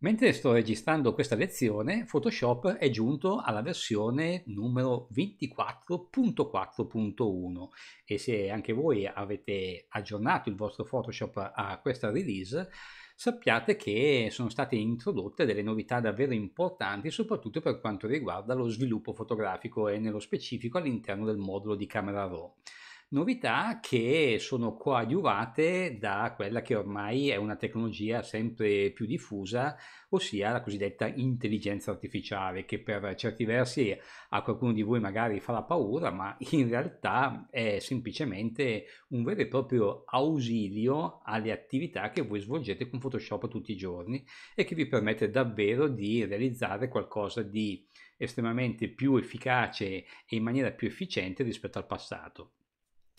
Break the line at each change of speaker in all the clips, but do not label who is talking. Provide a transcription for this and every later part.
Mentre sto registrando questa lezione, Photoshop è giunto alla versione numero 24.4.1 e se anche voi avete aggiornato il vostro Photoshop a questa release, sappiate che sono state introdotte delle novità davvero importanti soprattutto per quanto riguarda lo sviluppo fotografico e nello specifico all'interno del modulo di camera RAW novità che sono coadiuvate da quella che ormai è una tecnologia sempre più diffusa, ossia la cosiddetta intelligenza artificiale, che per certi versi a qualcuno di voi magari farà paura, ma in realtà è semplicemente un vero e proprio ausilio alle attività che voi svolgete con Photoshop tutti i giorni e che vi permette davvero di realizzare qualcosa di estremamente più efficace e in maniera più efficiente rispetto al passato.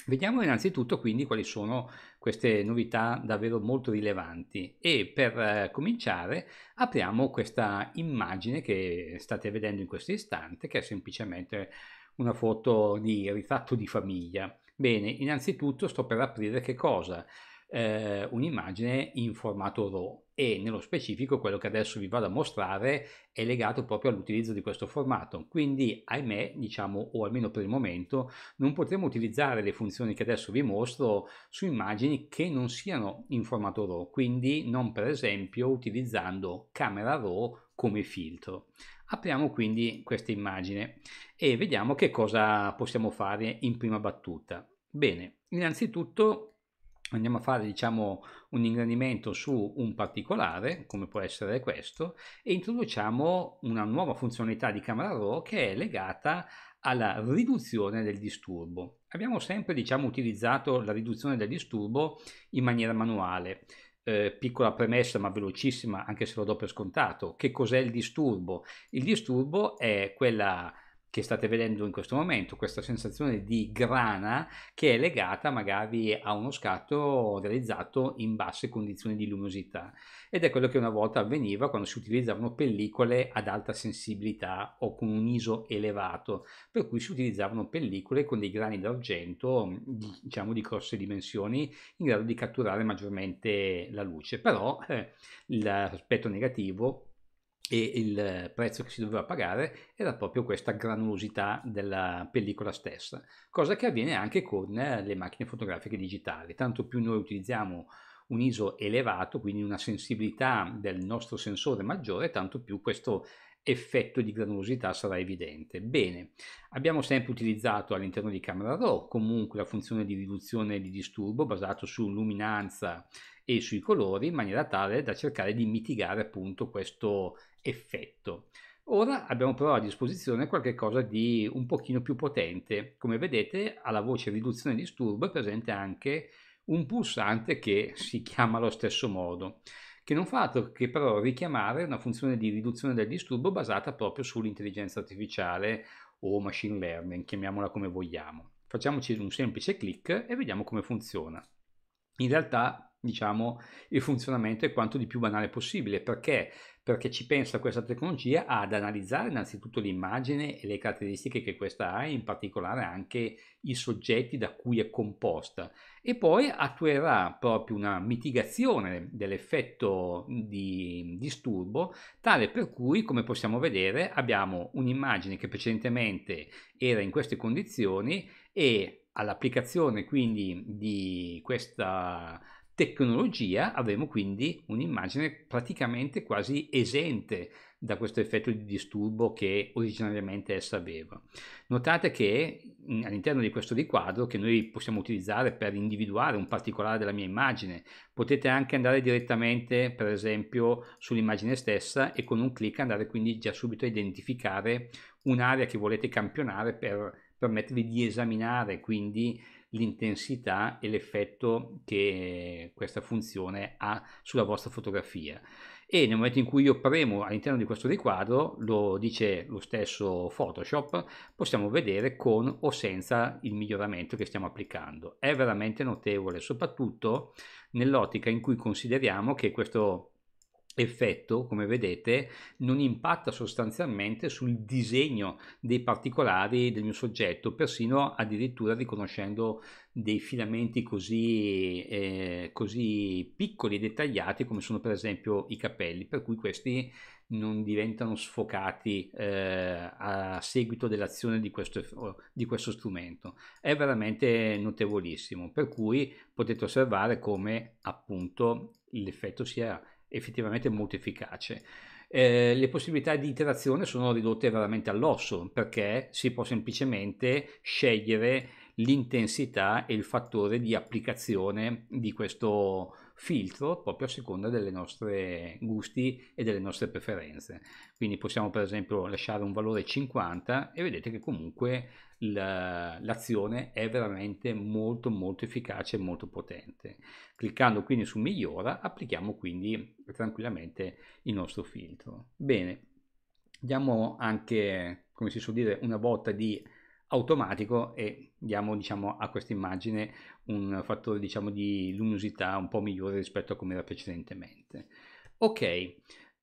Vediamo innanzitutto quindi quali sono queste novità davvero molto rilevanti e per eh, cominciare apriamo questa immagine che state vedendo in questo istante che è semplicemente una foto di ritratto di famiglia. Bene, innanzitutto sto per aprire che cosa? Eh, un'immagine in formato RAW e nello specifico quello che adesso vi vado a mostrare è legato proprio all'utilizzo di questo formato quindi ahimè diciamo o almeno per il momento non potremo utilizzare le funzioni che adesso vi mostro su immagini che non siano in formato RAW quindi non per esempio utilizzando camera RAW come filtro apriamo quindi questa immagine e vediamo che cosa possiamo fare in prima battuta bene innanzitutto andiamo a fare diciamo un ingrandimento su un particolare come può essere questo e introduciamo una nuova funzionalità di camera RAW che è legata alla riduzione del disturbo abbiamo sempre diciamo utilizzato la riduzione del disturbo in maniera manuale eh, piccola premessa ma velocissima anche se lo do per scontato che cos'è il disturbo il disturbo è quella che state vedendo in questo momento, questa sensazione di grana che è legata magari a uno scatto realizzato in basse condizioni di luminosità ed è quello che una volta avveniva quando si utilizzavano pellicole ad alta sensibilità o con un ISO elevato, per cui si utilizzavano pellicole con dei grani d'argento diciamo di grosse dimensioni in grado di catturare maggiormente la luce, però eh, l'aspetto negativo e il prezzo che si doveva pagare era proprio questa granulosità della pellicola stessa, cosa che avviene anche con eh, le macchine fotografiche digitali. Tanto più noi utilizziamo un ISO elevato, quindi una sensibilità del nostro sensore maggiore, tanto più questo effetto di granulosità sarà evidente. Bene, abbiamo sempre utilizzato all'interno di Camera Raw comunque la funzione di riduzione di disturbo basato su luminanza e sui colori in maniera tale da cercare di mitigare appunto questo effetto. Ora abbiamo però a disposizione qualcosa di un pochino più potente. Come vedete alla voce riduzione di disturbo è presente anche un pulsante che si chiama allo stesso modo che non fa altro che però richiamare una funzione di riduzione del disturbo basata proprio sull'intelligenza artificiale o machine learning, chiamiamola come vogliamo. Facciamoci un semplice clic e vediamo come funziona. In realtà, diciamo, il funzionamento è quanto di più banale possibile perché perché ci pensa questa tecnologia ad analizzare innanzitutto l'immagine e le caratteristiche che questa ha, in particolare anche i soggetti da cui è composta, e poi attuerà proprio una mitigazione dell'effetto di disturbo, tale per cui, come possiamo vedere, abbiamo un'immagine che precedentemente era in queste condizioni e all'applicazione quindi di questa tecnologia avremo quindi un'immagine praticamente quasi esente da questo effetto di disturbo che originariamente essa aveva. Notate che all'interno di questo riquadro che noi possiamo utilizzare per individuare un particolare della mia immagine, potete anche andare direttamente per esempio sull'immagine stessa e con un clic andare quindi già subito a identificare un'area che volete campionare per permettervi di esaminare quindi l'intensità e l'effetto che questa funzione ha sulla vostra fotografia e nel momento in cui io premo all'interno di questo riquadro lo dice lo stesso Photoshop possiamo vedere con o senza il miglioramento che stiamo applicando è veramente notevole soprattutto nell'ottica in cui consideriamo che questo effetto, come vedete, non impatta sostanzialmente sul disegno dei particolari del mio soggetto, persino addirittura riconoscendo dei filamenti così, eh, così piccoli e dettagliati come sono per esempio i capelli, per cui questi non diventano sfocati eh, a seguito dell'azione di di questo strumento. È veramente notevolissimo, per cui potete osservare come appunto l'effetto sia effettivamente molto efficace. Eh, le possibilità di interazione sono ridotte veramente all'osso perché si può semplicemente scegliere l'intensità e il fattore di applicazione di questo, filtro proprio a seconda delle nostre gusti e delle nostre preferenze. Quindi possiamo per esempio lasciare un valore 50 e vedete che comunque l'azione è veramente molto molto efficace e molto potente. Cliccando quindi su migliora applichiamo quindi tranquillamente il nostro filtro. Bene, diamo anche, come si suol dire, una botta di automatico e diamo diciamo, a questa immagine un fattore diciamo, di luminosità un po' migliore rispetto a come era precedentemente. Ok,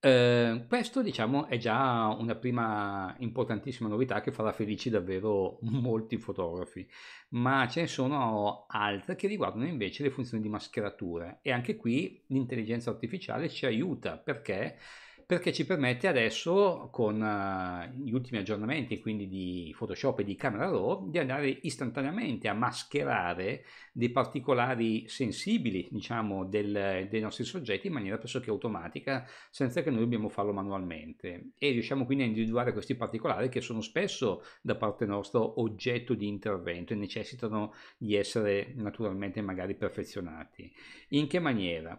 eh, questo diciamo, è già una prima importantissima novità che farà felici davvero molti fotografi, ma ce ne sono altre che riguardano invece le funzioni di mascheratura e anche qui l'intelligenza artificiale ci aiuta perché perché ci permette adesso con eh, gli ultimi aggiornamenti quindi di Photoshop e di Camera Raw di andare istantaneamente a mascherare dei particolari sensibili diciamo del, dei nostri soggetti in maniera pressoché automatica senza che noi dobbiamo farlo manualmente e riusciamo quindi a individuare questi particolari che sono spesso da parte nostra oggetto di intervento e necessitano di essere naturalmente magari perfezionati. In che maniera?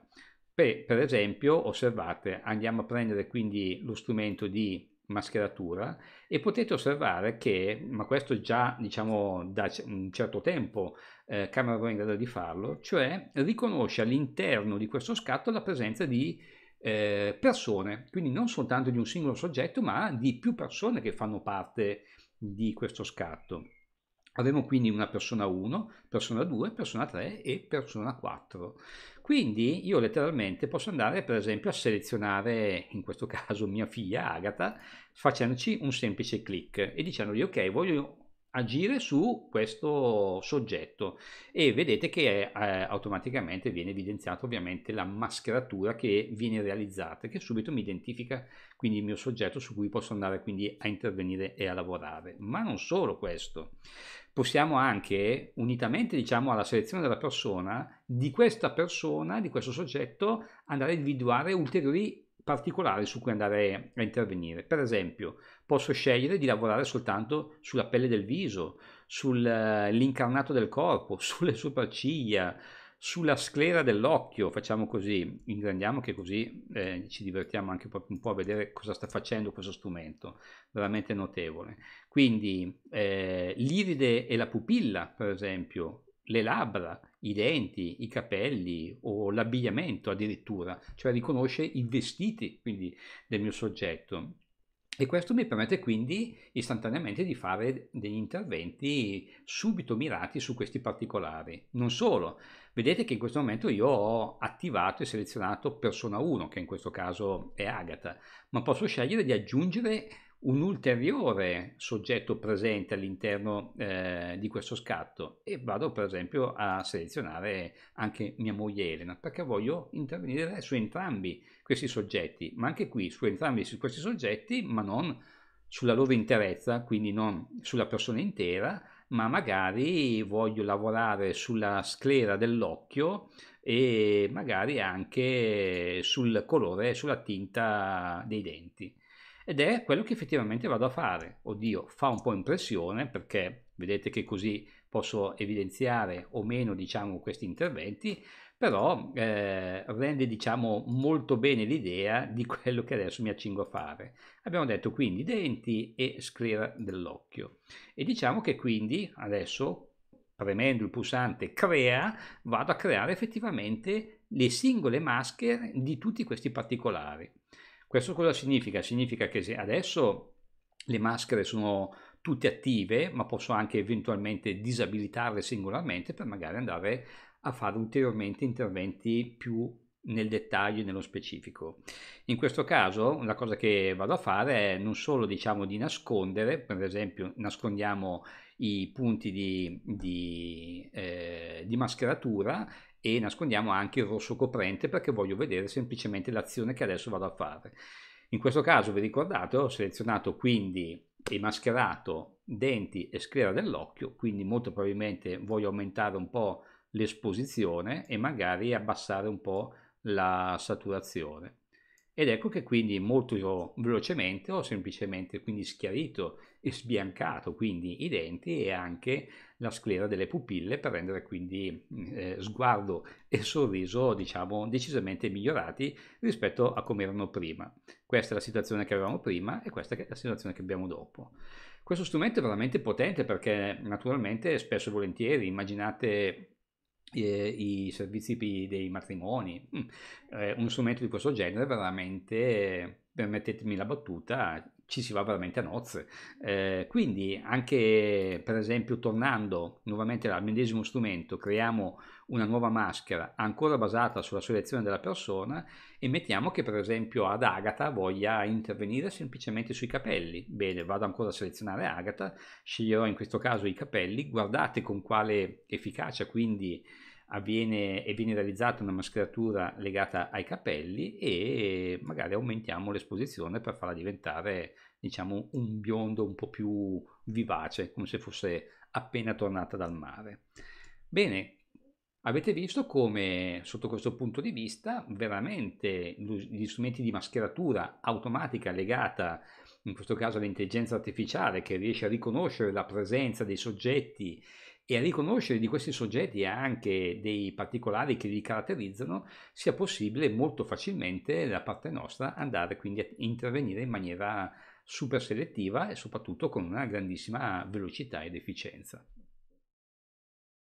Per, per esempio, osservate, andiamo a prendere quindi lo strumento di mascheratura e potete osservare che, ma questo già diciamo da un certo tempo eh, Cameron è in grado di farlo, cioè riconosce all'interno di questo scatto la presenza di eh, persone, quindi non soltanto di un singolo soggetto ma di più persone che fanno parte di questo scatto. Avremo quindi una persona 1, persona 2, persona 3 e persona 4. Quindi io letteralmente posso andare per esempio a selezionare, in questo caso mia figlia Agata, facendoci un semplice clic e dicendogli ok voglio agire su questo soggetto e vedete che eh, automaticamente viene evidenziata ovviamente la mascheratura che viene realizzata che subito mi identifica quindi il mio soggetto su cui posso andare quindi a intervenire e a lavorare ma non solo questo possiamo anche unitamente diciamo alla selezione della persona di questa persona di questo soggetto andare a individuare ulteriori particolare su cui andare a intervenire. Per esempio, posso scegliere di lavorare soltanto sulla pelle del viso, sull'incarnato eh, del corpo, sulle sopracciglia, sulla sclera dell'occhio, facciamo così, ingrandiamo che così eh, ci divertiamo anche un po' a vedere cosa sta facendo questo strumento, veramente notevole. Quindi eh, l'iride e la pupilla, per esempio, le labbra, i denti, i capelli o l'abbigliamento addirittura, cioè riconosce i vestiti quindi, del mio soggetto. E questo mi permette quindi istantaneamente di fare degli interventi subito mirati su questi particolari. Non solo, vedete che in questo momento io ho attivato e selezionato persona 1, che in questo caso è Agatha, ma posso scegliere di aggiungere un ulteriore soggetto presente all'interno eh, di questo scatto e vado per esempio a selezionare anche mia moglie Elena perché voglio intervenire su entrambi questi soggetti ma anche qui su entrambi questi soggetti ma non sulla loro interezza quindi non sulla persona intera ma magari voglio lavorare sulla sclera dell'occhio e magari anche sul colore sulla tinta dei denti ed è quello che effettivamente vado a fare. Oddio, fa un po' impressione perché vedete che così posso evidenziare o meno diciamo, questi interventi, però eh, rende diciamo, molto bene l'idea di quello che adesso mi accingo a fare. Abbiamo detto quindi denti e sclera dell'occhio e diciamo che quindi adesso premendo il pulsante crea vado a creare effettivamente le singole maschere di tutti questi particolari. Questo cosa significa? Significa che adesso le maschere sono tutte attive, ma posso anche eventualmente disabilitarle singolarmente per magari andare a fare ulteriormente interventi più nel dettaglio e nello specifico. In questo caso la cosa che vado a fare è non solo diciamo di nascondere, per esempio nascondiamo i punti di, di, eh, di mascheratura e nascondiamo anche il rosso coprente perché voglio vedere semplicemente l'azione che adesso vado a fare. In questo caso vi ricordate ho selezionato quindi e mascherato denti e sclera dell'occhio, quindi molto probabilmente voglio aumentare un po' l'esposizione e magari abbassare un po' la saturazione. Ed ecco che quindi molto velocemente ho semplicemente quindi schiarito e sbiancato quindi i denti e anche la sclera delle pupille per rendere quindi eh, sguardo e sorriso diciamo decisamente migliorati rispetto a come erano prima. Questa è la situazione che avevamo prima e questa è la situazione che abbiamo dopo. Questo strumento è veramente potente perché naturalmente spesso e volentieri immaginate eh, i servizi dei matrimoni, mm. eh, un strumento di questo genere veramente, eh, permettetemi la battuta, ci si va veramente a nozze. Eh, quindi anche per esempio tornando nuovamente al medesimo strumento, creiamo una nuova maschera ancora basata sulla selezione della persona e mettiamo che per esempio ad Agatha voglia intervenire semplicemente sui capelli. Bene, vado ancora a selezionare Agatha, sceglierò in questo caso i capelli, guardate con quale efficacia quindi avviene e viene realizzata una mascheratura legata ai capelli e magari aumentiamo l'esposizione per farla diventare diciamo un biondo un po' più vivace come se fosse appena tornata dal mare. Bene, avete visto come sotto questo punto di vista veramente gli strumenti di mascheratura automatica legata in questo caso all'intelligenza artificiale che riesce a riconoscere la presenza dei soggetti e a riconoscere di questi soggetti anche dei particolari che li caratterizzano, sia possibile molto facilmente da parte nostra andare quindi a intervenire in maniera super selettiva e soprattutto con una grandissima velocità ed efficienza.